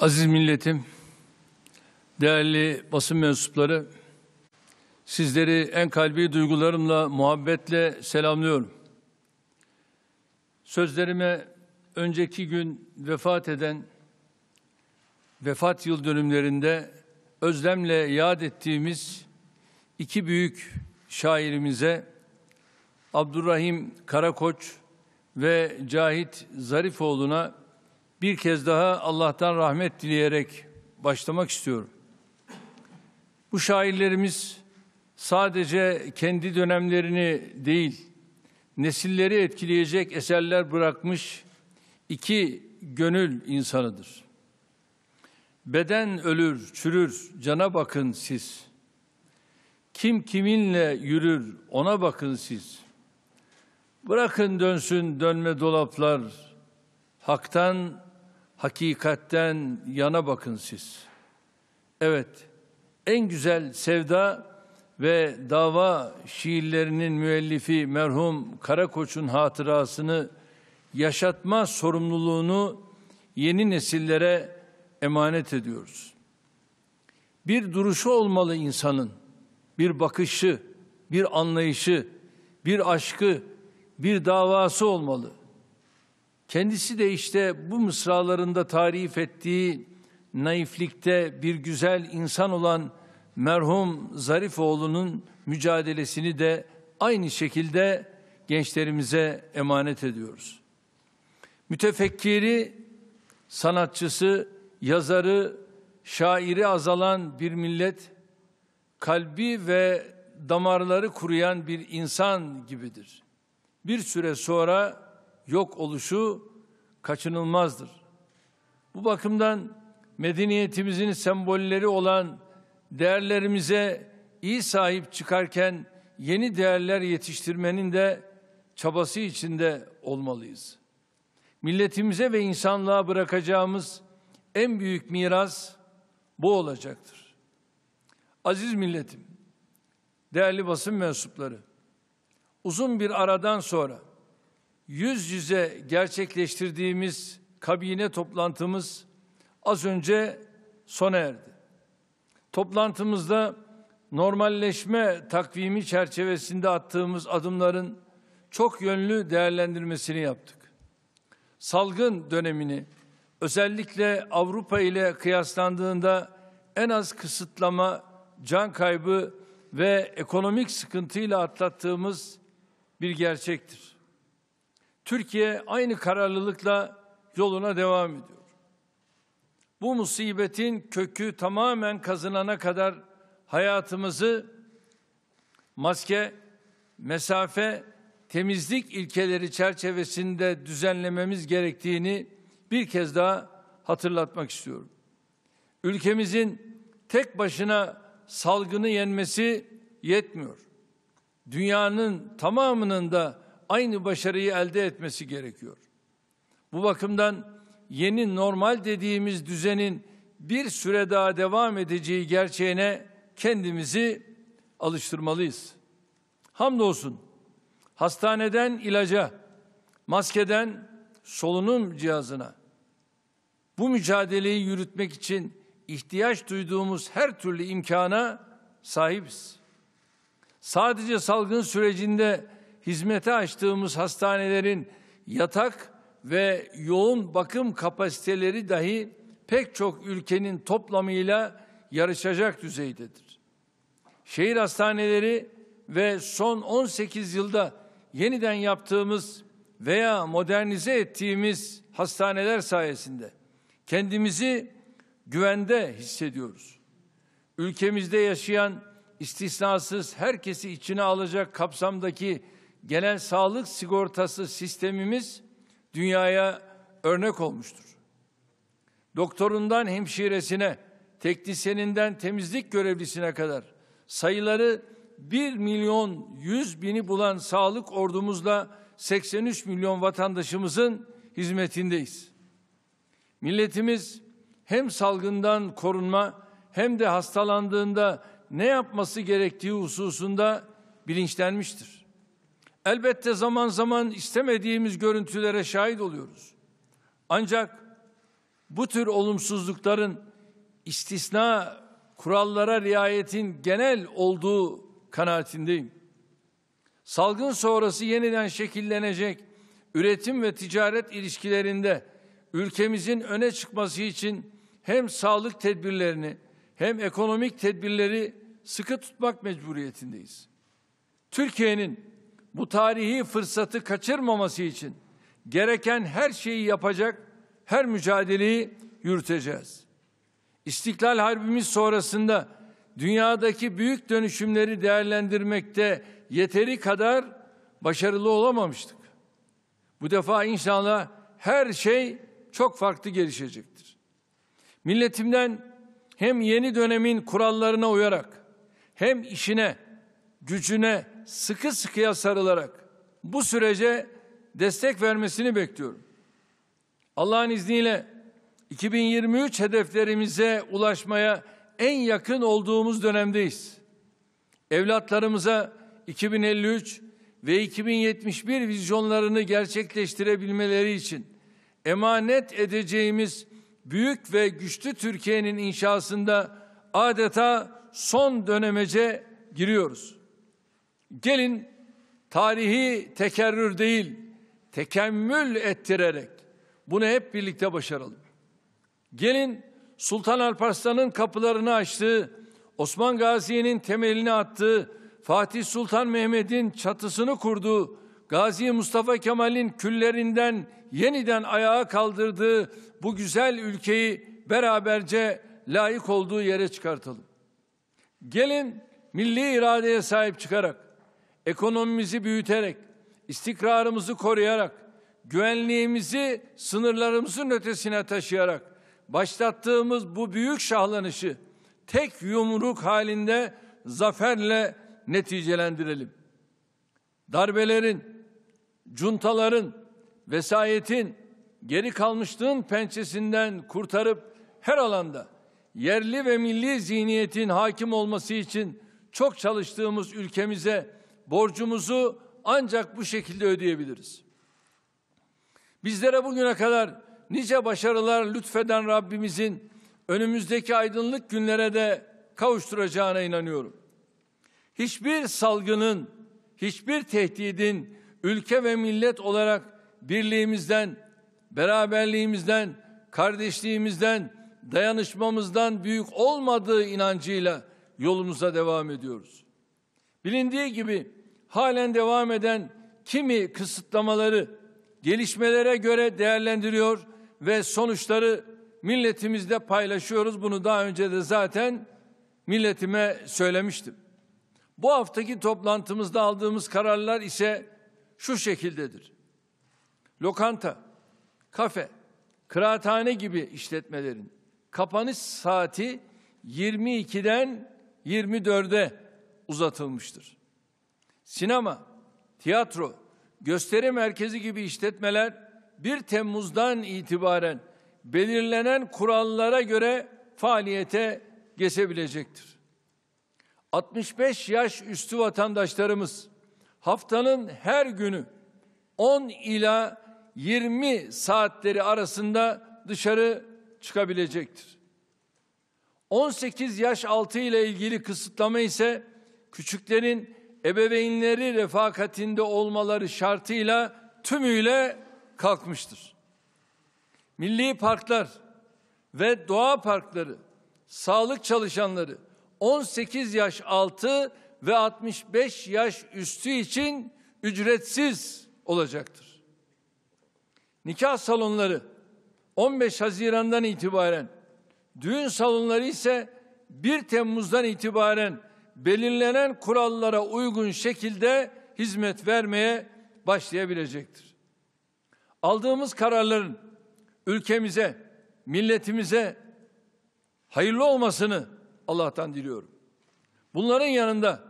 Aziz milletim, değerli basın mensupları, sizleri en kalbi duygularımla, muhabbetle selamlıyorum. Sözlerime önceki gün vefat eden, vefat yıl dönümlerinde özlemle yad ettiğimiz iki büyük şairimize Abdurrahim Karakoç ve Cahit Zarifoğlu'na bir kez daha Allah'tan rahmet dileyerek başlamak istiyorum. Bu şairlerimiz sadece kendi dönemlerini değil, nesilleri etkileyecek eserler bırakmış iki gönül insanıdır. Beden ölür, çürür, cana bakın siz. Kim kiminle yürür, ona bakın siz. Bırakın dönsün dönme dolaplar, haktan hakikatten yana bakın siz. Evet, en güzel sevda ve dava şiirlerinin müellifi merhum Karakoç'un hatırasını yaşatma sorumluluğunu yeni nesillere emanet ediyoruz. Bir duruşu olmalı insanın, bir bakışı, bir anlayışı, bir aşkı, bir davası olmalı. Kendisi de işte bu mısralarında tarif ettiği naiflikte bir güzel insan olan merhum Zarifoğlu'nun mücadelesini de aynı şekilde gençlerimize emanet ediyoruz. Mütefekkiri, sanatçısı, yazarı, şairi azalan bir millet, kalbi ve damarları kuruyan bir insan gibidir. Bir süre sonra yok oluşu kaçınılmazdır. Bu bakımdan medeniyetimizin sembolleri olan değerlerimize iyi sahip çıkarken yeni değerler yetiştirmenin de çabası içinde olmalıyız. Milletimize ve insanlığa bırakacağımız en büyük miras bu olacaktır. Aziz milletim, değerli basın mensupları, uzun bir aradan sonra yüz yüze gerçekleştirdiğimiz kabine toplantımız az önce sona erdi. Toplantımızda normalleşme takvimi çerçevesinde attığımız adımların çok yönlü değerlendirmesini yaptık. Salgın dönemini özellikle Avrupa ile kıyaslandığında en az kısıtlama, can kaybı ve ekonomik sıkıntıyla atlattığımız bir gerçektir. Türkiye aynı kararlılıkla yoluna devam ediyor. Bu musibetin kökü tamamen kazınana kadar hayatımızı maske, mesafe, temizlik ilkeleri çerçevesinde düzenlememiz gerektiğini bir kez daha hatırlatmak istiyorum. Ülkemizin tek başına salgını yenmesi yetmiyor. Dünyanın tamamının da aynı başarıyı elde etmesi gerekiyor. Bu bakımdan yeni normal dediğimiz düzenin bir süre daha devam edeceği gerçeğine kendimizi alıştırmalıyız. Hamdolsun hastaneden ilaca, maskeden solunum cihazına bu mücadeleyi yürütmek için ihtiyaç duyduğumuz her türlü imkana sahibiz. Sadece salgın sürecinde hizmete açtığımız hastanelerin yatak ve yoğun bakım kapasiteleri dahi pek çok ülkenin toplamıyla yarışacak düzeydedir. Şehir hastaneleri ve son 18 yılda yeniden yaptığımız veya modernize ettiğimiz hastaneler sayesinde kendimizi güvende hissediyoruz. Ülkemizde yaşayan istisnasız herkesi içine alacak kapsamdaki Gelen sağlık sigortası sistemimiz dünyaya örnek olmuştur. Doktorundan hemşiresine, teknisyeninden temizlik görevlisine kadar sayıları 1 milyon 100 bini bulan sağlık ordumuzla 83 milyon vatandaşımızın hizmetindeyiz. Milletimiz hem salgından korunma hem de hastalandığında ne yapması gerektiği hususunda bilinçlenmiştir. Elbette zaman zaman istemediğimiz görüntülere şahit oluyoruz. Ancak bu tür olumsuzlukların istisna kurallara riayetin genel olduğu kanaatindeyim. Salgın sonrası yeniden şekillenecek üretim ve ticaret ilişkilerinde ülkemizin öne çıkması için hem sağlık tedbirlerini hem ekonomik tedbirleri sıkı tutmak mecburiyetindeyiz. Türkiye'nin bu tarihi fırsatı kaçırmaması için gereken her şeyi yapacak, her mücadeleyi yürüteceğiz. İstiklal Harbimiz sonrasında dünyadaki büyük dönüşümleri değerlendirmekte yeteri kadar başarılı olamamıştık. Bu defa inşallah her şey çok farklı gelişecektir. Milletimden hem yeni dönemin kurallarına uyarak hem işine gücüne sıkı sıkıya sarılarak bu sürece destek vermesini bekliyorum. Allah'ın izniyle 2023 hedeflerimize ulaşmaya en yakın olduğumuz dönemdeyiz. Evlatlarımıza 2053 ve 2071 vizyonlarını gerçekleştirebilmeleri için emanet edeceğimiz büyük ve güçlü Türkiye'nin inşasında adeta son dönemece giriyoruz. Gelin tarihi tekerrür değil, tekemmül ettirerek bunu hep birlikte başaralım. Gelin Sultan Alparslan'ın kapılarını açtığı, Osman Gazi'nin temelini attığı, Fatih Sultan Mehmet'in çatısını kurduğu, Gazi Mustafa Kemal'in küllerinden yeniden ayağa kaldırdığı bu güzel ülkeyi beraberce layık olduğu yere çıkartalım. Gelin milli iradeye sahip çıkarak ekonomimizi büyüterek, istikrarımızı koruyarak, güvenliğimizi sınırlarımızın ötesine taşıyarak başlattığımız bu büyük şahlanışı tek yumruk halinde zaferle neticelendirelim. Darbelerin, cuntaların, vesayetin, geri kalmışlığın pençesinden kurtarıp her alanda yerli ve milli zihniyetin hakim olması için çok çalıştığımız ülkemize borcumuzu ancak bu şekilde ödeyebiliriz. Bizlere bugüne kadar nice başarılar lütfeden Rabbimizin önümüzdeki aydınlık günlere de kavuşturacağına inanıyorum. Hiçbir salgının, hiçbir tehdidin ülke ve millet olarak birliğimizden, beraberliğimizden, kardeşliğimizden, dayanışmamızdan büyük olmadığı inancıyla yolumuza devam ediyoruz. Bilindiği gibi halen devam eden kimi kısıtlamaları gelişmelere göre değerlendiriyor ve sonuçları milletimizle paylaşıyoruz. Bunu daha önce de zaten milletime söylemiştim. Bu haftaki toplantımızda aldığımız kararlar ise şu şekildedir. Lokanta, kafe, kıraathane gibi işletmelerin kapanış saati 22'den 24'e uzatılmıştır sinema, tiyatro, gösteri merkezi gibi işletmeler 1 Temmuz'dan itibaren belirlenen kurallara göre faaliyete geçebilecektir. 65 yaş üstü vatandaşlarımız haftanın her günü 10 ila 20 saatleri arasında dışarı çıkabilecektir. 18 yaş altı ile ilgili kısıtlama ise küçüklerin ebeveynleri refakatinde olmaları şartıyla tümüyle kalkmıştır. Milli parklar ve doğa parkları, sağlık çalışanları 18 yaş altı ve 65 yaş üstü için ücretsiz olacaktır. Nikah salonları 15 Haziran'dan itibaren, düğün salonları ise 1 Temmuz'dan itibaren belirlenen kurallara uygun şekilde hizmet vermeye başlayabilecektir. Aldığımız kararların ülkemize, milletimize hayırlı olmasını Allah'tan diliyorum. Bunların yanında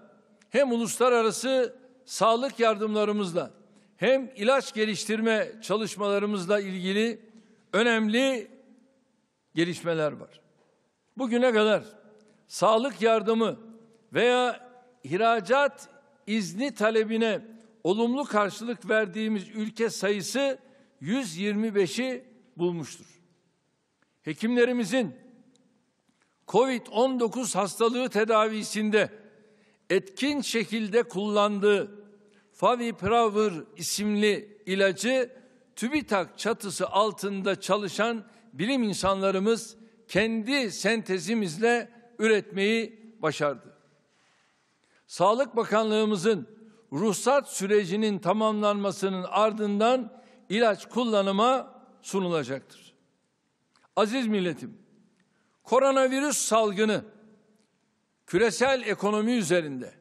hem uluslararası sağlık yardımlarımızla hem ilaç geliştirme çalışmalarımızla ilgili önemli gelişmeler var. Bugüne kadar sağlık yardımı veya ihracat izni talebine olumlu karşılık verdiğimiz ülke sayısı 125'i bulmuştur. Hekimlerimizin COVID-19 hastalığı tedavisinde etkin şekilde kullandığı Favipravir isimli ilacı TÜBİTAK çatısı altında çalışan bilim insanlarımız kendi sentezimizle üretmeyi başardı. Sağlık Bakanlığımızın ruhsat sürecinin tamamlanmasının ardından ilaç kullanıma sunulacaktır. Aziz milletim, koronavirüs salgını küresel ekonomi üzerinde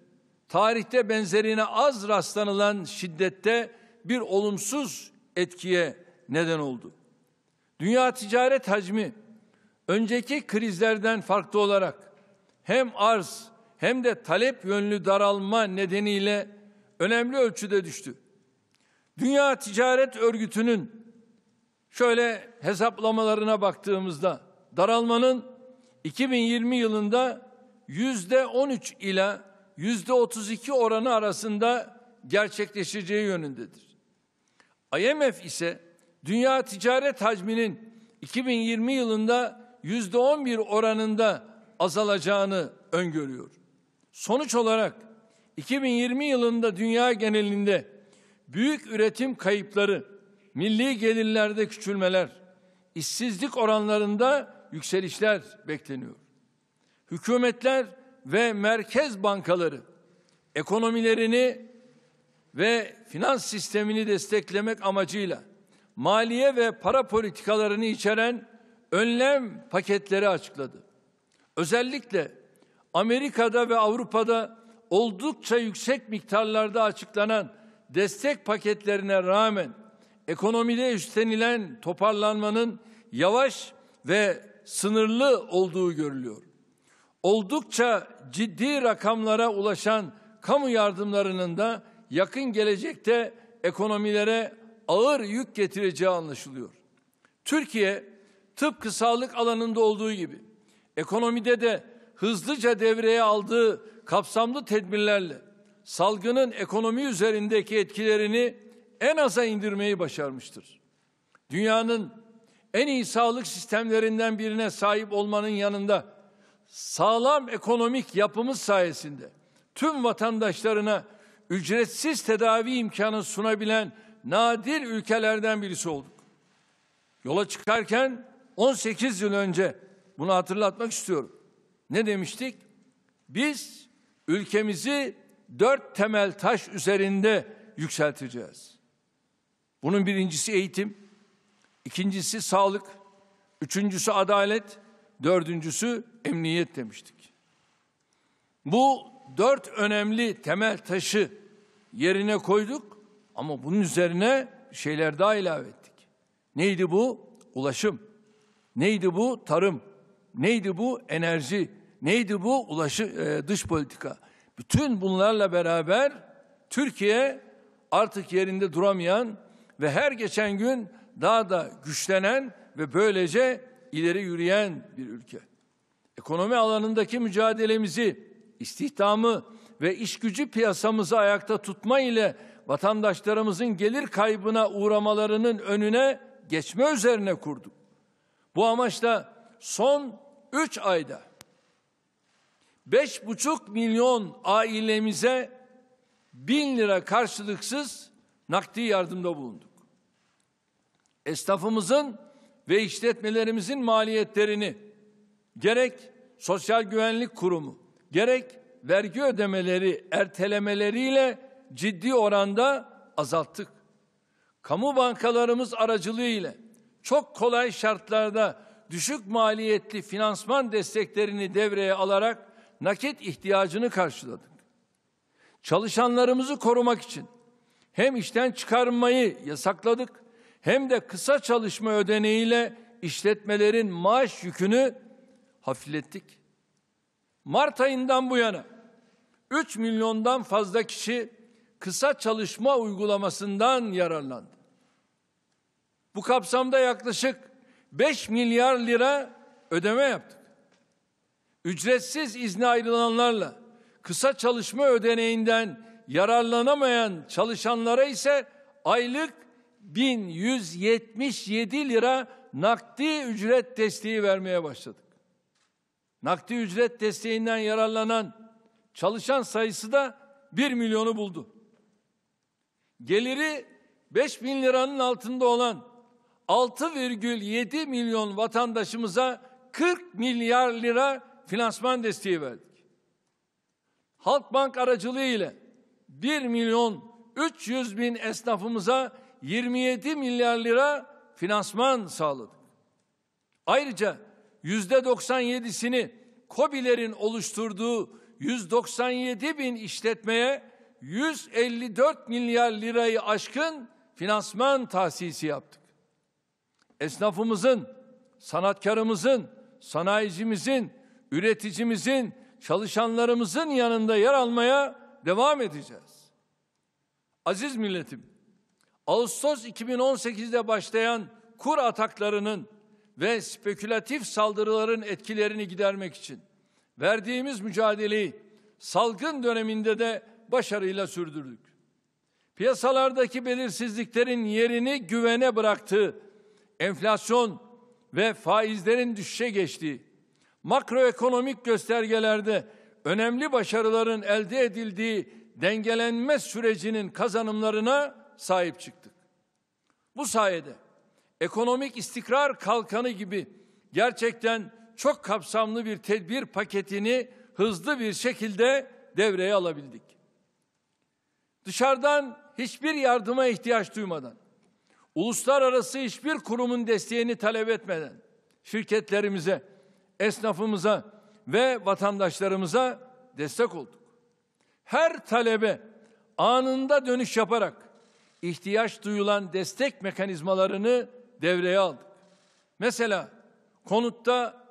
tarihte benzerine az rastlanılan şiddette bir olumsuz etkiye neden oldu. Dünya ticaret hacmi önceki krizlerden farklı olarak hem arz hem de talep yönlü daralma nedeniyle önemli ölçüde düştü. Dünya Ticaret Örgütü'nün şöyle hesaplamalarına baktığımızda daralmanın 2020 yılında yüzde 13 ile yüzde 32 oranı arasında gerçekleşeceği yönündedir. IMF ise dünya ticaret hacminin 2020 yılında yüzde 11 oranında azalacağını öngörüyor. Sonuç olarak 2020 yılında dünya genelinde büyük üretim kayıpları, milli gelirlerde küçülmeler, işsizlik oranlarında yükselişler bekleniyor. Hükümetler ve merkez bankaları ekonomilerini ve finans sistemini desteklemek amacıyla maliye ve para politikalarını içeren önlem paketleri açıkladı. Özellikle Amerika'da ve Avrupa'da oldukça yüksek miktarlarda açıklanan destek paketlerine rağmen ekonomide üstlenilen toparlanmanın yavaş ve sınırlı olduğu görülüyor. Oldukça ciddi rakamlara ulaşan kamu yardımlarının da yakın gelecekte ekonomilere ağır yük getireceği anlaşılıyor. Türkiye tıpkı sağlık alanında olduğu gibi ekonomide de hızlıca devreye aldığı kapsamlı tedbirlerle salgının ekonomi üzerindeki etkilerini en aza indirmeyi başarmıştır. Dünyanın en iyi sağlık sistemlerinden birine sahip olmanın yanında sağlam ekonomik yapımız sayesinde tüm vatandaşlarına ücretsiz tedavi imkanı sunabilen nadir ülkelerden birisi olduk. Yola çıkarken 18 yıl önce bunu hatırlatmak istiyorum. Ne demiştik? Biz ülkemizi dört temel taş üzerinde yükselteceğiz. Bunun birincisi eğitim, ikincisi sağlık, üçüncüsü adalet, dördüncüsü emniyet demiştik. Bu dört önemli temel taşı yerine koyduk ama bunun üzerine şeyler daha ilave ettik. Neydi bu? Ulaşım. Neydi bu? Tarım. Neydi bu? Enerji. Neydi bu? Ulaşı e, dış politika. Bütün bunlarla beraber Türkiye artık yerinde duramayan ve her geçen gün daha da güçlenen ve böylece ileri yürüyen bir ülke. Ekonomi alanındaki mücadelemizi, istihdamı ve iş gücü piyasamızı ayakta tutma ile vatandaşlarımızın gelir kaybına uğramalarının önüne geçme üzerine kurduk. Bu amaçla son 3 ayda Beş buçuk milyon ailemize bin lira karşılıksız nakdi yardımda bulunduk. Esnafımızın ve işletmelerimizin maliyetlerini gerek Sosyal Güvenlik Kurumu gerek vergi ödemeleri ertelemeleriyle ciddi oranda azalttık. Kamu bankalarımız aracılığıyla çok kolay şartlarda düşük maliyetli finansman desteklerini devreye alarak nakit ihtiyacını karşıladık. Çalışanlarımızı korumak için hem işten çıkarmayı yasakladık hem de kısa çalışma ödeneğiyle işletmelerin maaş yükünü hafiflettik. Mart ayından bu yana 3 milyondan fazla kişi kısa çalışma uygulamasından yararlandı. Bu kapsamda yaklaşık 5 milyar lira ödeme yaptık ücretsiz izne ayrılanlarla kısa çalışma ödeneğinden yararlanamayan çalışanlara ise aylık 1177 lira nakdi ücret desteği vermeye başladık. Nakdi ücret desteğinden yararlanan çalışan sayısı da 1 milyonu buldu. Geliri 5 bin liranın altında olan 6,7 milyon vatandaşımıza 40 milyar lira finansman desteği verdik. Halkbank aracılığı ile 1 milyon 300 bin esnafımıza 27 milyar lira finansman sağladık. Ayrıca yüzde 97'sini COBİ'lerin oluşturduğu 197 bin işletmeye 154 milyar lirayı aşkın finansman tahsisi yaptık. Esnafımızın, sanatkarımızın, sanayicimizin, üreticimizin, çalışanlarımızın yanında yer almaya devam edeceğiz. Aziz milletim, Ağustos 2018'de başlayan kur ataklarının ve spekülatif saldırıların etkilerini gidermek için verdiğimiz mücadeleyi salgın döneminde de başarıyla sürdürdük. Piyasalardaki belirsizliklerin yerini güvene bıraktığı, enflasyon ve faizlerin düşüşe geçtiği, makroekonomik göstergelerde önemli başarıların elde edildiği dengelenme sürecinin kazanımlarına sahip çıktık. Bu sayede ekonomik istikrar kalkanı gibi gerçekten çok kapsamlı bir tedbir paketini hızlı bir şekilde devreye alabildik. Dışarıdan hiçbir yardıma ihtiyaç duymadan, uluslararası hiçbir kurumun desteğini talep etmeden şirketlerimize esnafımıza ve vatandaşlarımıza destek olduk. Her talebe anında dönüş yaparak ihtiyaç duyulan destek mekanizmalarını devreye aldık. Mesela konutta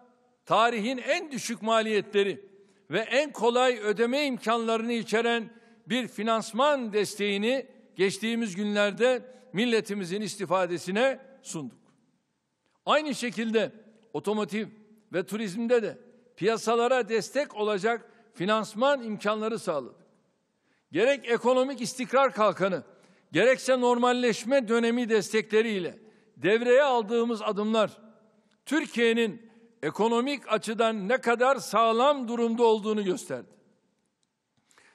tarihin en düşük maliyetleri ve en kolay ödeme imkanlarını içeren bir finansman desteğini geçtiğimiz günlerde milletimizin istifadesine sunduk. Aynı şekilde otomotiv ve turizmde de piyasalara destek olacak finansman imkanları sağladık. Gerek ekonomik istikrar kalkanı, gerekse normalleşme dönemi destekleriyle devreye aldığımız adımlar Türkiye'nin ekonomik açıdan ne kadar sağlam durumda olduğunu gösterdi.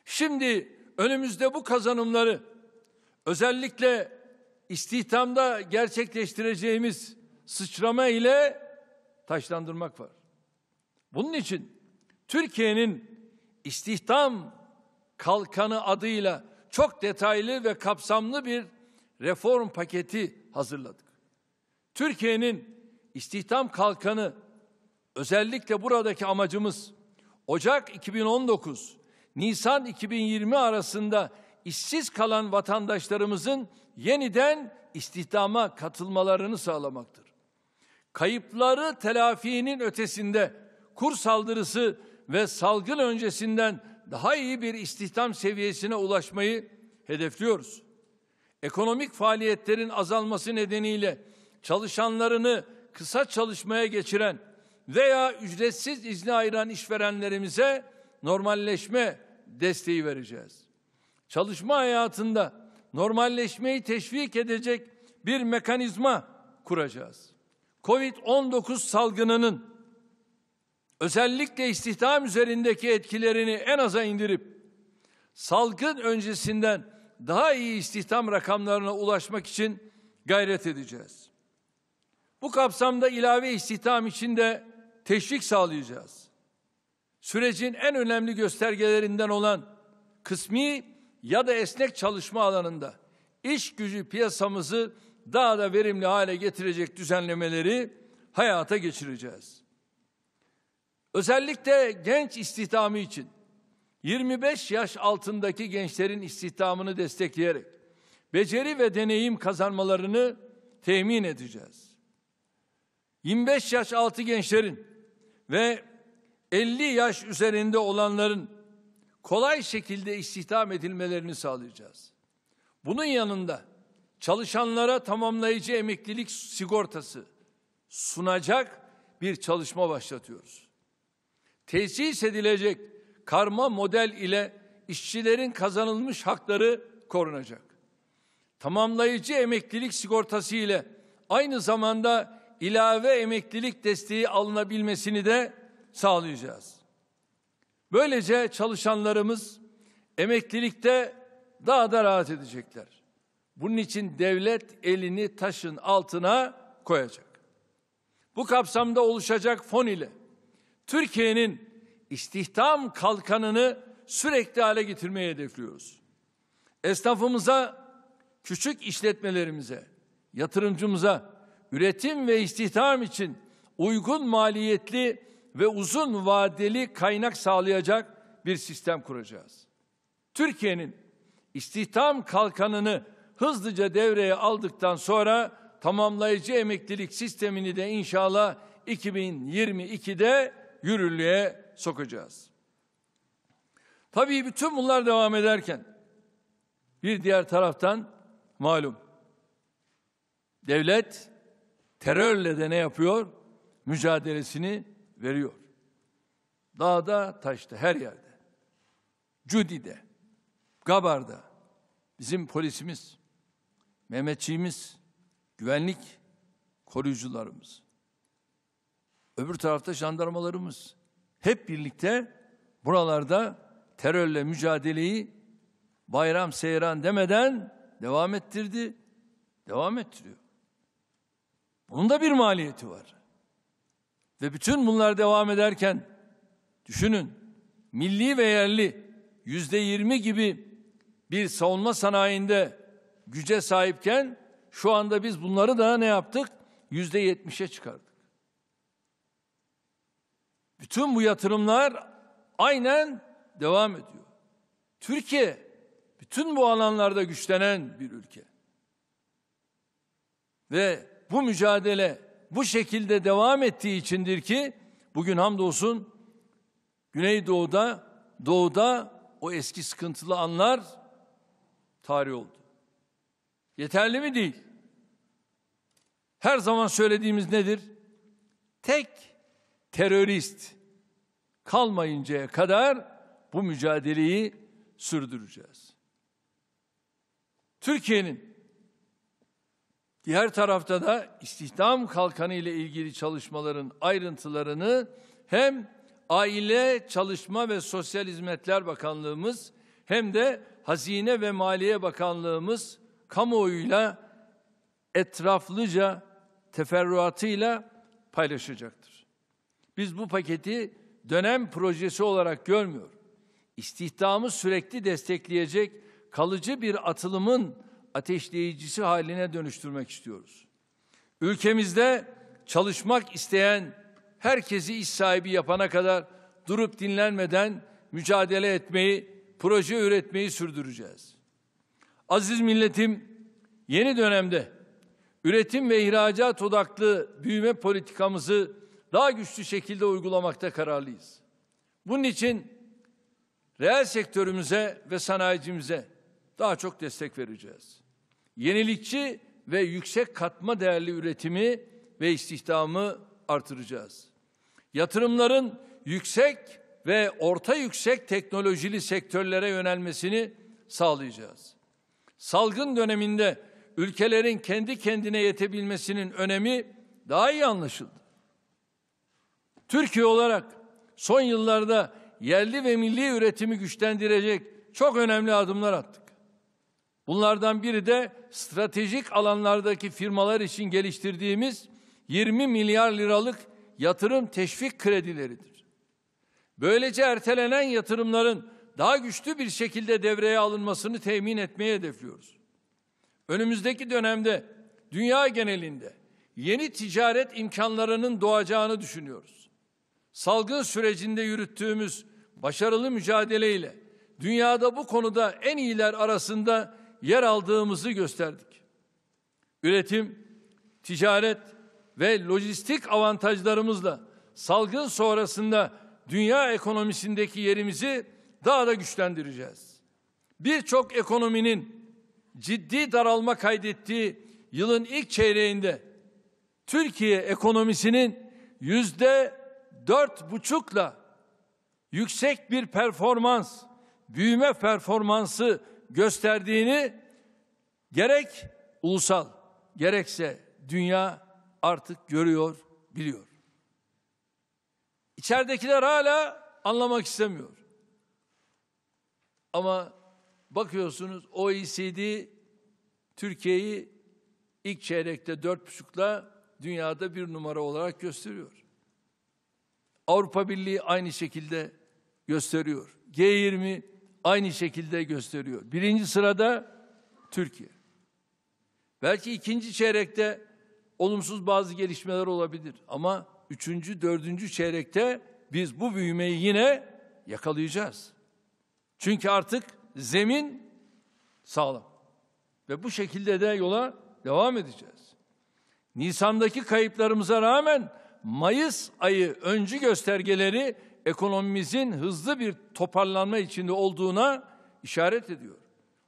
Şimdi önümüzde bu kazanımları özellikle istihdamda gerçekleştireceğimiz sıçrama ile taşlandırmak var. Bunun için Türkiye'nin istihdam kalkanı adıyla çok detaylı ve kapsamlı bir reform paketi hazırladık. Türkiye'nin istihdam kalkanı özellikle buradaki amacımız Ocak 2019 Nisan 2020 arasında işsiz kalan vatandaşlarımızın yeniden istihdama katılmalarını sağlamaktır kayıpları telafinin ötesinde kur saldırısı ve salgın öncesinden daha iyi bir istihdam seviyesine ulaşmayı hedefliyoruz. Ekonomik faaliyetlerin azalması nedeniyle çalışanlarını kısa çalışmaya geçiren veya ücretsiz izni ayıran işverenlerimize normalleşme desteği vereceğiz. Çalışma hayatında normalleşmeyi teşvik edecek bir mekanizma kuracağız. Covid-19 salgınının özellikle istihdam üzerindeki etkilerini en aza indirip salgın öncesinden daha iyi istihdam rakamlarına ulaşmak için gayret edeceğiz. Bu kapsamda ilave istihdam için de teşvik sağlayacağız. Sürecin en önemli göstergelerinden olan kısmi ya da esnek çalışma alanında iş gücü piyasamızı daha da verimli hale getirecek düzenlemeleri hayata geçireceğiz. Özellikle genç istihdamı için 25 yaş altındaki gençlerin istihdamını destekleyerek beceri ve deneyim kazanmalarını temin edeceğiz. 25 yaş altı gençlerin ve 50 yaş üzerinde olanların kolay şekilde istihdam edilmelerini sağlayacağız. Bunun yanında çalışanlara tamamlayıcı emeklilik sigortası sunacak bir çalışma başlatıyoruz. Tesis edilecek karma model ile işçilerin kazanılmış hakları korunacak. Tamamlayıcı emeklilik sigortası ile aynı zamanda ilave emeklilik desteği alınabilmesini de sağlayacağız. Böylece çalışanlarımız emeklilikte daha da rahat edecekler. Bunun için devlet elini taşın altına koyacak. Bu kapsamda oluşacak fon ile Türkiye'nin istihdam kalkanını sürekli hale getirmeyi hedefliyoruz. Esnafımıza, küçük işletmelerimize, yatırımcımıza üretim ve istihdam için uygun maliyetli ve uzun vadeli kaynak sağlayacak bir sistem kuracağız. Türkiye'nin istihdam kalkanını hızlıca devreye aldıktan sonra tamamlayıcı emeklilik sistemini de inşallah 2022'de yürürlüğe sokacağız. Tabii bütün bunlar devam ederken bir diğer taraftan malum devlet terörle de ne yapıyor? Mücadelesini veriyor. Dağda, taşta, her yerde. Cudi'de, Gabar'da bizim polisimiz, Mehmetçiğimiz, güvenlik koruyucularımız, öbür tarafta jandarmalarımız hep birlikte buralarda terörle mücadeleyi bayram seyran demeden devam ettirdi, devam ettiriyor. Bunun da bir maliyeti var. Ve bütün bunlar devam ederken düşünün milli ve yerli yüzde yirmi gibi bir savunma sanayinde güce sahipken şu anda biz bunları da ne yaptık? Yüzde yetmişe çıkardık. Bütün bu yatırımlar aynen devam ediyor. Türkiye bütün bu alanlarda güçlenen bir ülke. Ve bu mücadele bu şekilde devam ettiği içindir ki bugün hamdolsun Güneydoğu'da, Doğu'da o eski sıkıntılı anlar tarih oldu. Yeterli mi değil? Her zaman söylediğimiz nedir? Tek terörist kalmayıncaya kadar bu mücadeleyi sürdüreceğiz. Türkiye'nin diğer tarafta da istihdam kalkanı ile ilgili çalışmaların ayrıntılarını hem Aile, Çalışma ve Sosyal Hizmetler Bakanlığımız hem de Hazine ve Maliye Bakanlığımız kamuoyuyla etraflıca teferruatıyla paylaşacaktır. Biz bu paketi dönem projesi olarak görmüyor. İstihdamı sürekli destekleyecek kalıcı bir atılımın ateşleyicisi haline dönüştürmek istiyoruz. Ülkemizde çalışmak isteyen herkesi iş sahibi yapana kadar durup dinlenmeden mücadele etmeyi, proje üretmeyi sürdüreceğiz. Aziz milletim yeni dönemde üretim ve ihracat odaklı büyüme politikamızı daha güçlü şekilde uygulamakta kararlıyız. Bunun için reel sektörümüze ve sanayicimize daha çok destek vereceğiz. Yenilikçi ve yüksek katma değerli üretimi ve istihdamı artıracağız. Yatırımların yüksek ve orta yüksek teknolojili sektörlere yönelmesini sağlayacağız salgın döneminde ülkelerin kendi kendine yetebilmesinin önemi daha iyi anlaşıldı. Türkiye olarak son yıllarda yerli ve milli üretimi güçlendirecek çok önemli adımlar attık. Bunlardan biri de stratejik alanlardaki firmalar için geliştirdiğimiz 20 milyar liralık yatırım teşvik kredileridir. Böylece ertelenen yatırımların daha güçlü bir şekilde devreye alınmasını temin etmeye hedefliyoruz. Önümüzdeki dönemde dünya genelinde yeni ticaret imkanlarının doğacağını düşünüyoruz. Salgın sürecinde yürüttüğümüz başarılı mücadeleyle dünyada bu konuda en iyiler arasında yer aldığımızı gösterdik. Üretim, ticaret ve lojistik avantajlarımızla salgın sonrasında dünya ekonomisindeki yerimizi daha da güçlendireceğiz. Birçok ekonominin ciddi daralma kaydettiği yılın ilk çeyreğinde Türkiye ekonomisinin yüzde dört buçukla yüksek bir performans, büyüme performansı gösterdiğini gerek ulusal gerekse dünya artık görüyor, biliyor. İçeridekiler hala anlamak istemiyor. Ama bakıyorsunuz OECD Türkiye'yi ilk çeyrekte dört buçukla dünyada bir numara olarak gösteriyor. Avrupa Birliği aynı şekilde gösteriyor. G20 aynı şekilde gösteriyor. Birinci sırada Türkiye. Belki ikinci çeyrekte olumsuz bazı gelişmeler olabilir ama üçüncü, dördüncü çeyrekte biz bu büyümeyi yine yakalayacağız. Çünkü artık zemin sağlam. Ve bu şekilde de yola devam edeceğiz. Nisan'daki kayıplarımıza rağmen Mayıs ayı öncü göstergeleri ekonomimizin hızlı bir toparlanma içinde olduğuna işaret ediyor.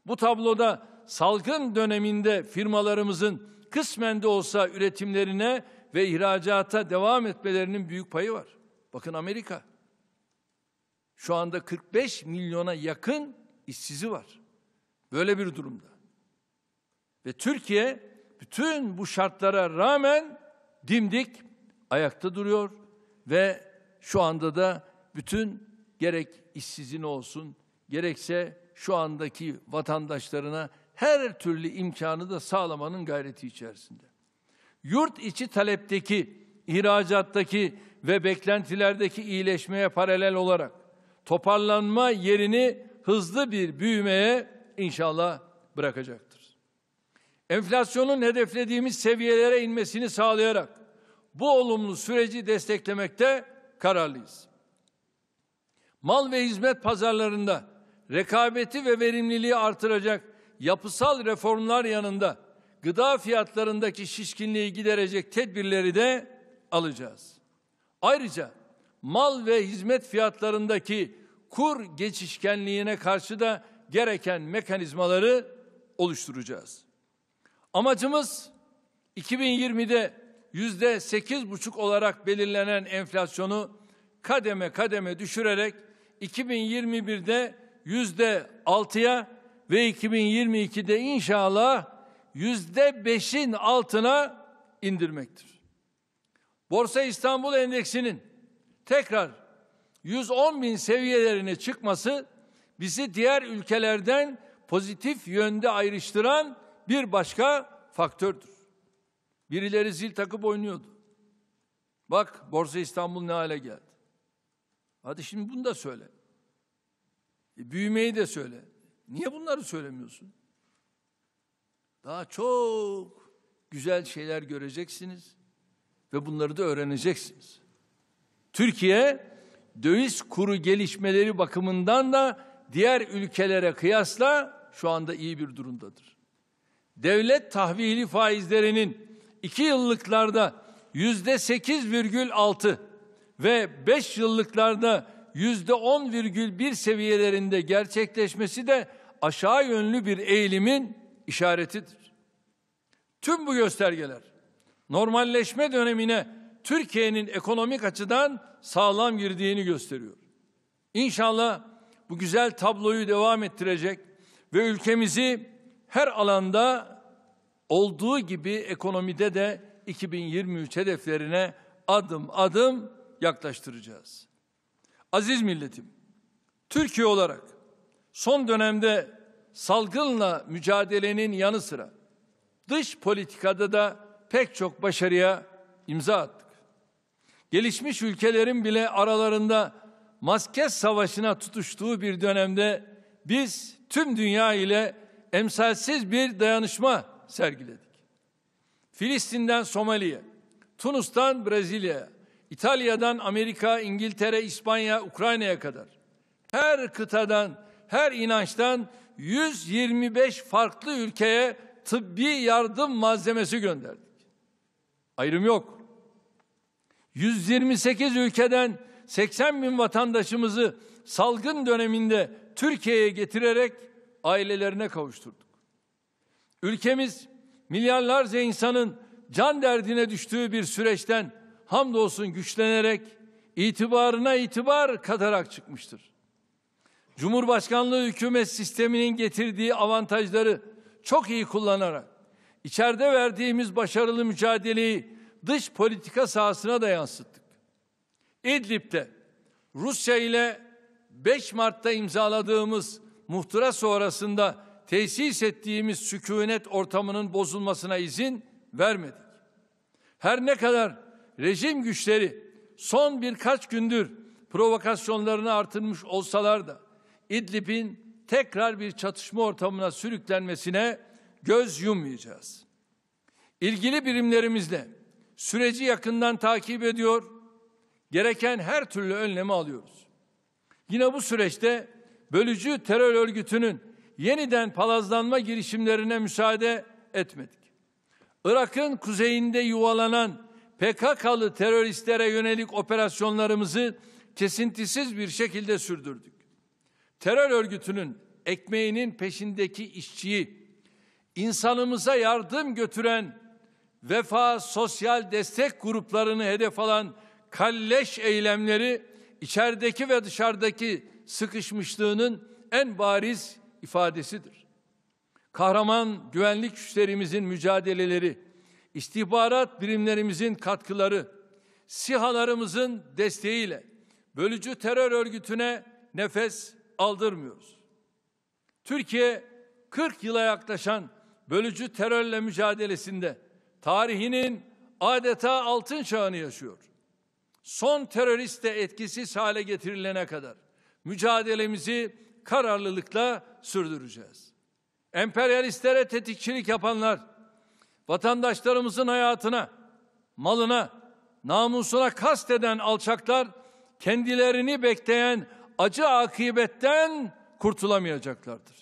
Bu tabloda salgın döneminde firmalarımızın kısmen de olsa üretimlerine ve ihracata devam etmelerinin büyük payı var. Bakın Amerika şu anda 45 milyona yakın işsizi var. Böyle bir durumda. Ve Türkiye bütün bu şartlara rağmen dimdik ayakta duruyor ve şu anda da bütün gerek işsizin olsun gerekse şu andaki vatandaşlarına her türlü imkanı da sağlamanın gayreti içerisinde. Yurt içi talepteki, ihracattaki ve beklentilerdeki iyileşmeye paralel olarak toparlanma yerini hızlı bir büyümeye inşallah bırakacaktır. Enflasyonun hedeflediğimiz seviyelere inmesini sağlayarak bu olumlu süreci desteklemekte kararlıyız. Mal ve hizmet pazarlarında rekabeti ve verimliliği artıracak yapısal reformlar yanında gıda fiyatlarındaki şişkinliği giderecek tedbirleri de alacağız. Ayrıca mal ve hizmet fiyatlarındaki kur geçişkenliğine karşı da gereken mekanizmaları oluşturacağız. Amacımız 2020'de yüzde sekiz buçuk olarak belirlenen enflasyonu kademe kademe düşürerek 2021'de yüzde altıya ve 2022'de inşallah yüzde beşin altına indirmektir. Borsa İstanbul Endeksinin tekrar 110 bin seviyelerine çıkması bizi diğer ülkelerden pozitif yönde ayrıştıran bir başka faktördür. Birileri zil takıp oynuyordu. Bak Borsa İstanbul ne hale geldi. Hadi şimdi bunu da söyle. E, büyümeyi de söyle. Niye bunları söylemiyorsun? Daha çok güzel şeyler göreceksiniz ve bunları da öğreneceksiniz. Türkiye döviz kuru gelişmeleri bakımından da diğer ülkelere kıyasla şu anda iyi bir durumdadır. Devlet tahvili faizlerinin iki yıllıklarda yüzde 8,6 ve beş yıllıklarda yüzde 10,1 seviyelerinde gerçekleşmesi de aşağı yönlü bir eğilimin işaretidir. Tüm bu göstergeler normalleşme dönemine Türkiye'nin ekonomik açıdan sağlam girdiğini gösteriyor. İnşallah bu güzel tabloyu devam ettirecek ve ülkemizi her alanda olduğu gibi ekonomide de 2023 hedeflerine adım adım yaklaştıracağız. Aziz milletim, Türkiye olarak son dönemde salgınla mücadelenin yanı sıra dış politikada da pek çok başarıya imza attık gelişmiş ülkelerin bile aralarında maske savaşına tutuştuğu bir dönemde biz tüm dünya ile emsalsiz bir dayanışma sergiledik. Filistin'den Somali'ye, Tunus'tan Brezilya'ya, İtalya'dan Amerika, İngiltere, İspanya, Ukrayna'ya kadar her kıtadan, her inançtan 125 farklı ülkeye tıbbi yardım malzemesi gönderdik. Ayrım yok. 128 ülkeden 80 bin vatandaşımızı salgın döneminde Türkiye'ye getirerek ailelerine kavuşturduk. Ülkemiz milyarlarca insanın can derdine düştüğü bir süreçten hamdolsun güçlenerek itibarına itibar katarak çıkmıştır. Cumhurbaşkanlığı hükümet sisteminin getirdiği avantajları çok iyi kullanarak içeride verdiğimiz başarılı mücadeleyi dış politika sahasına da yansıttık. İdlib'de Rusya ile 5 Mart'ta imzaladığımız muhtıra sonrasında tesis ettiğimiz sükunet ortamının bozulmasına izin vermedik. Her ne kadar rejim güçleri son birkaç gündür provokasyonlarını artırmış olsalar da İdlib'in tekrar bir çatışma ortamına sürüklenmesine göz yummayacağız. İlgili birimlerimizle süreci yakından takip ediyor, gereken her türlü önlemi alıyoruz. Yine bu süreçte bölücü terör örgütünün yeniden palazlanma girişimlerine müsaade etmedik. Irak'ın kuzeyinde yuvalanan PKK'lı teröristlere yönelik operasyonlarımızı kesintisiz bir şekilde sürdürdük. Terör örgütünün ekmeğinin peşindeki işçiyi, insanımıza yardım götüren vefa sosyal destek gruplarını hedef alan kalleş eylemleri içerideki ve dışarıdaki sıkışmışlığının en bariz ifadesidir. Kahraman güvenlik güçlerimizin mücadeleleri, istihbarat birimlerimizin katkıları, sihalarımızın desteğiyle bölücü terör örgütüne nefes aldırmıyoruz. Türkiye 40 yıla yaklaşan bölücü terörle mücadelesinde tarihinin adeta altın çağını yaşıyor. Son terörist de etkisiz hale getirilene kadar mücadelemizi kararlılıkla sürdüreceğiz. Emperyalistlere tetikçilik yapanlar vatandaşlarımızın hayatına, malına, namusuna kast eden alçaklar kendilerini bekleyen acı akıbetten kurtulamayacaklardır.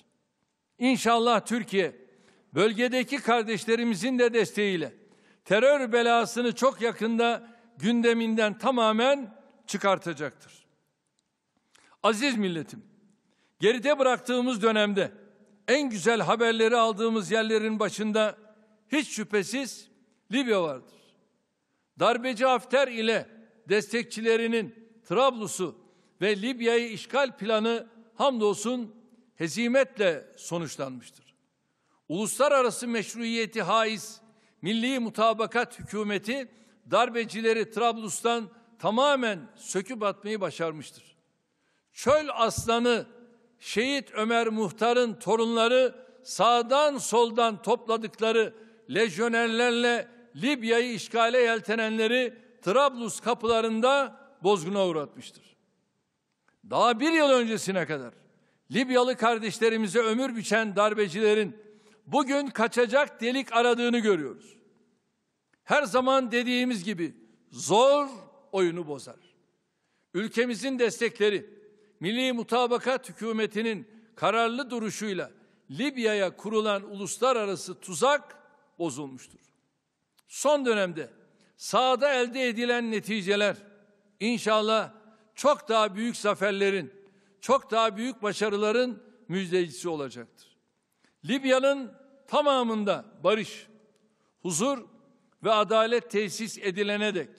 İnşallah Türkiye bölgedeki kardeşlerimizin de desteğiyle terör belasını çok yakında gündeminden tamamen çıkartacaktır. Aziz milletim, geride bıraktığımız dönemde en güzel haberleri aldığımız yerlerin başında hiç şüphesiz Libya vardır. Darbeci Hafter ile destekçilerinin Trablus'u ve Libya'yı işgal planı hamdolsun hezimetle sonuçlanmıştır. Uluslararası meşruiyeti haiz milli mutabakat hükümeti darbecileri Trablus'tan tamamen söküp atmayı başarmıştır. Çöl aslanı şehit Ömer Muhtar'ın torunları sağdan soldan topladıkları lejyonerlerle Libya'yı işgale yeltenenleri Trablus kapılarında bozguna uğratmıştır. Daha bir yıl öncesine kadar Libyalı kardeşlerimize ömür biçen darbecilerin bugün kaçacak delik aradığını görüyoruz. Her zaman dediğimiz gibi zor oyunu bozar. Ülkemizin destekleri, milli mutabakat hükümetinin kararlı duruşuyla Libya'ya kurulan uluslararası tuzak bozulmuştur. Son dönemde sahada elde edilen neticeler inşallah çok daha büyük zaferlerin, çok daha büyük başarıların müjdecisi olacaktır. Libya'nın tamamında barış, huzur ve adalet tesis edilene dek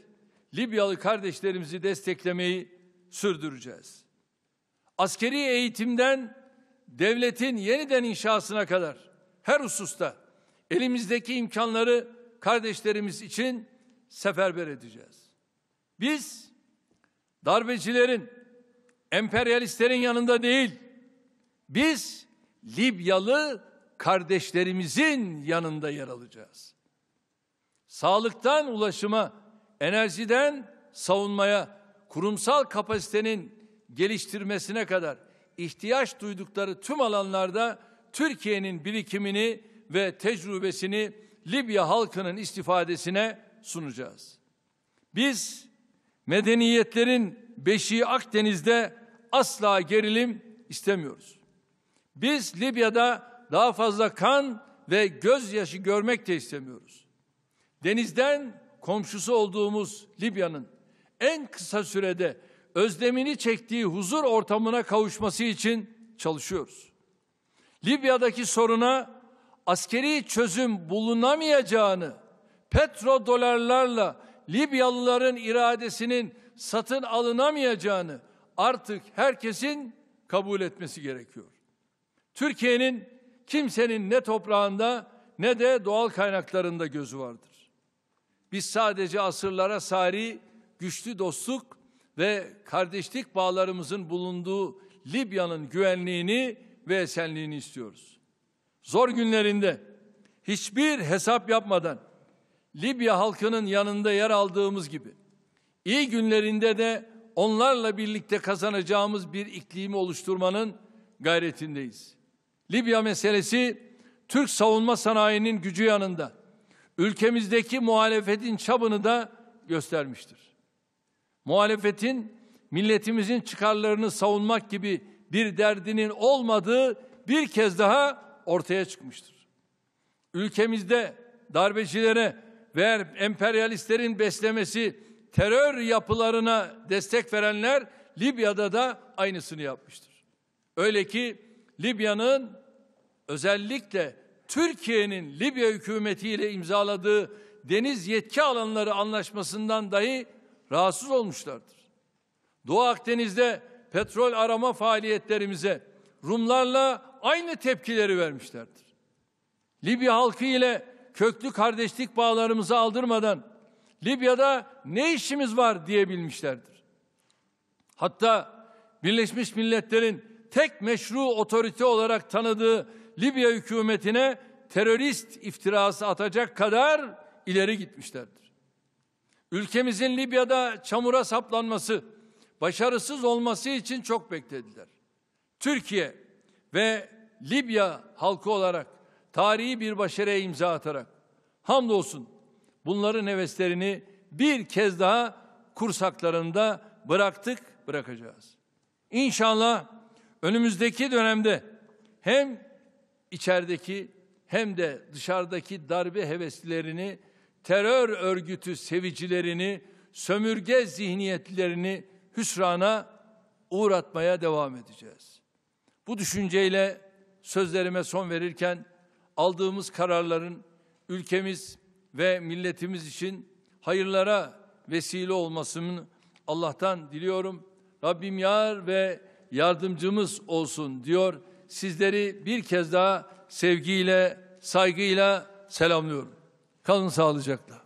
Libyalı kardeşlerimizi desteklemeyi sürdüreceğiz. Askeri eğitimden devletin yeniden inşasına kadar her hususta elimizdeki imkanları kardeşlerimiz için seferber edeceğiz. Biz darbecilerin, emperyalistlerin yanında değil, biz Libyalı kardeşlerimizin yanında yer alacağız. Sağlıktan ulaşıma, enerjiden savunmaya, kurumsal kapasitenin geliştirmesine kadar ihtiyaç duydukları tüm alanlarda Türkiye'nin birikimini ve tecrübesini Libya halkının istifadesine sunacağız. Biz medeniyetlerin beşiği Akdeniz'de asla gerilim istemiyoruz. Biz Libya'da daha fazla kan ve gözyaşı görmek de istemiyoruz. Denizden komşusu olduğumuz Libya'nın en kısa sürede özlemini çektiği huzur ortamına kavuşması için çalışıyoruz. Libya'daki soruna askeri çözüm bulunamayacağını petrodolarlarla Libyalıların iradesinin satın alınamayacağını artık herkesin kabul etmesi gerekiyor. Türkiye'nin kimsenin ne toprağında ne de doğal kaynaklarında gözü vardır. Biz sadece asırlara sari güçlü dostluk ve kardeşlik bağlarımızın bulunduğu Libya'nın güvenliğini ve esenliğini istiyoruz. Zor günlerinde hiçbir hesap yapmadan Libya halkının yanında yer aldığımız gibi iyi günlerinde de onlarla birlikte kazanacağımız bir iklimi oluşturmanın gayretindeyiz. Libya meselesi Türk savunma sanayinin gücü yanında ülkemizdeki muhalefetin çabını da göstermiştir. Muhalefetin milletimizin çıkarlarını savunmak gibi bir derdinin olmadığı bir kez daha ortaya çıkmıştır. Ülkemizde darbecilere ve emperyalistlerin beslemesi terör yapılarına destek verenler Libya'da da aynısını yapmıştır. Öyle ki Libya'nın özellikle Türkiye'nin Libya hükümetiyle imzaladığı deniz yetki alanları anlaşmasından dahi rahatsız olmuşlardır. Doğu Akdeniz'de petrol arama faaliyetlerimize Rumlarla aynı tepkileri vermişlerdir. Libya halkı ile köklü kardeşlik bağlarımızı aldırmadan Libya'da ne işimiz var diyebilmişlerdir. Hatta Birleşmiş Milletler'in tek meşru otorite olarak tanıdığı Libya hükümetine terörist iftirası atacak kadar ileri gitmişlerdir. Ülkemizin Libya'da çamura saplanması, başarısız olması için çok beklediler. Türkiye ve Libya halkı olarak tarihi bir başarıya imza atarak hamdolsun bunların heveslerini bir kez daha kursaklarında bıraktık, bırakacağız. İnşallah önümüzdeki dönemde hem içerideki hem de dışarıdaki darbe heveslilerini, terör örgütü sevicilerini, sömürge zihniyetlerini hüsrana uğratmaya devam edeceğiz. Bu düşünceyle sözlerime son verirken aldığımız kararların ülkemiz ve milletimiz için hayırlara vesile olmasını Allah'tan diliyorum. Rabbim yar ve yardımcımız olsun diyor. Sizleri bir kez daha sevgiyle, saygıyla selamlıyorum. Kalın sağlıcakla.